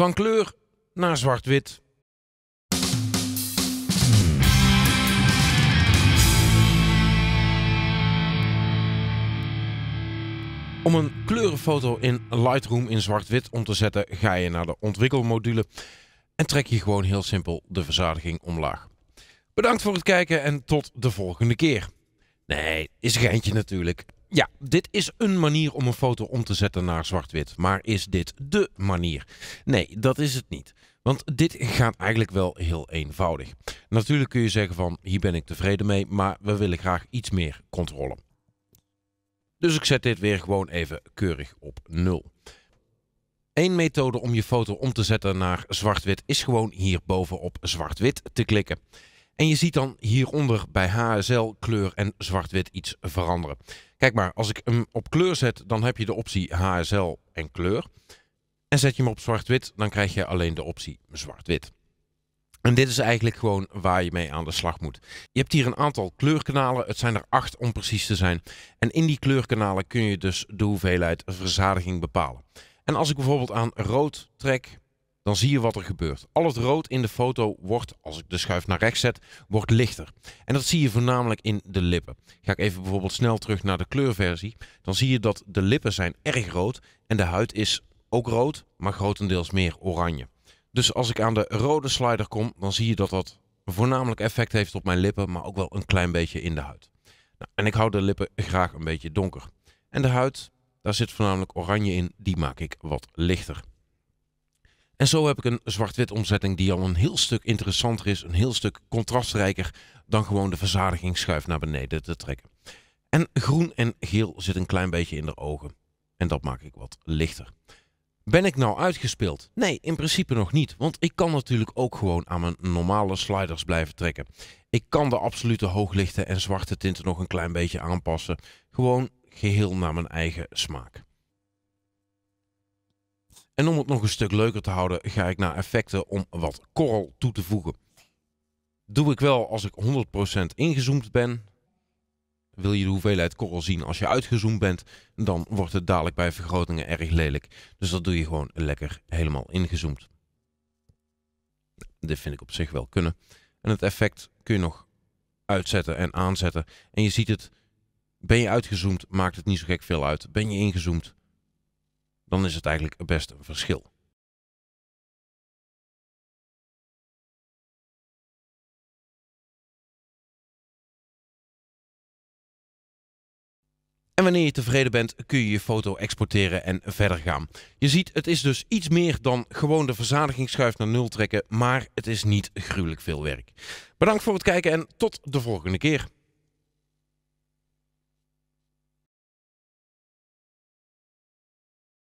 Van kleur naar zwart-wit. Om een kleurenfoto in Lightroom in zwart-wit om te zetten, ga je naar de ontwikkelmodule en trek je gewoon heel simpel de verzadiging omlaag. Bedankt voor het kijken en tot de volgende keer. Nee, is een geintje natuurlijk. Ja, dit is een manier om een foto om te zetten naar zwart-wit. Maar is dit de manier? Nee, dat is het niet. Want dit gaat eigenlijk wel heel eenvoudig. Natuurlijk kun je zeggen van hier ben ik tevreden mee, maar we willen graag iets meer controle. Dus ik zet dit weer gewoon even keurig op nul. Eén methode om je foto om te zetten naar zwart-wit is gewoon hierboven op zwart-wit te klikken. En je ziet dan hieronder bij HSL kleur en zwart-wit iets veranderen. Kijk maar, als ik hem op kleur zet, dan heb je de optie HSL en kleur. En zet je hem op zwart-wit, dan krijg je alleen de optie zwart-wit. En dit is eigenlijk gewoon waar je mee aan de slag moet. Je hebt hier een aantal kleurkanalen, het zijn er acht om precies te zijn. En in die kleurkanalen kun je dus de hoeveelheid verzadiging bepalen. En als ik bijvoorbeeld aan rood trek, dan zie je wat er gebeurt. Al het rood in de foto wordt, als ik de schuif naar rechts zet, wordt lichter. En dat zie je voornamelijk in de lippen. Ga ik even bijvoorbeeld snel terug naar de kleurversie. Dan zie je dat de lippen zijn erg rood en de huid is ook rood, maar grotendeels meer oranje. Dus als ik aan de rode slider kom, dan zie je dat dat voornamelijk effect heeft op mijn lippen, maar ook wel een klein beetje in de huid. Nou, en ik hou de lippen graag een beetje donker. En de huid, daar zit voornamelijk oranje in, die maak ik wat lichter. En zo heb ik een zwart-wit omzetting die al een heel stuk interessanter is, een heel stuk contrastrijker dan gewoon de verzadigingsschuif naar beneden te trekken. En groen en geel zit een klein beetje in de ogen. En dat maak ik wat lichter. Ben ik nou uitgespeeld? Nee, in principe nog niet. Want ik kan natuurlijk ook gewoon aan mijn normale sliders blijven trekken. Ik kan de absolute hooglichten en zwarte tinten nog een klein beetje aanpassen. Gewoon geheel naar mijn eigen smaak. En om het nog een stuk leuker te houden, ga ik naar effecten om wat korrel toe te voegen. Doe ik wel als ik 100% ingezoomd ben. Wil je de hoeveelheid korrel zien als je uitgezoomd bent, dan wordt het dadelijk bij vergrotingen erg lelijk. Dus dat doe je gewoon lekker helemaal ingezoomd. Dit vind ik op zich wel kunnen. En het effect kun je nog uitzetten en aanzetten. En je ziet het, ben je uitgezoomd, maakt het niet zo gek veel uit. Ben je ingezoomd, dan is het eigenlijk best een verschil. En wanneer je tevreden bent, kun je je foto exporteren en verder gaan. Je ziet, het is dus iets meer dan gewoon de verzadigingsschuif naar nul trekken, maar het is niet gruwelijk veel werk. Bedankt voor het kijken en tot de volgende keer.